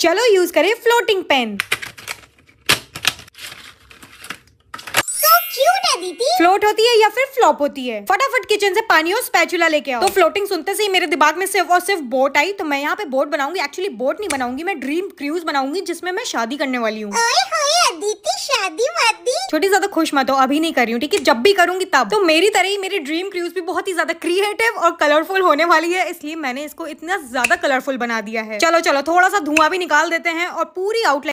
चलो यूज करें floating pen तो फ्लोट होती है या फिर फ्लॉप होती है फटाफट किचन से पानी और स्पैचुला लेके आओ तो फ्लोटिंग सुनते से ही मेरे दिमाग में सिर्फ और सिर्फ बोट आई तो मैं यहाँ पे बोट बनाऊंगी एक्चुअली बोट नहीं बनाऊंगी मैं ड्रीम क्रूज बनाऊंगी जिसमें मैं शादी करने वाली हूँ शादी वादी छोटी ज्यादा खुश मत हो अभी नहीं कर रही हूँ ठीक है जब भी करूंगी तब तो मेरी तरह ही मेरी ड्रीम क्रूज भी बहुत ही ज्यादा क्रिएटिव और कलरफुल होने वाली है इसलिए मैंने इसको इतना ज्यादा कलरफुल बना दिया है चलो चलो थोड़ा सा धुआं भी निकाल देते हैं और पूरी आउटलाइन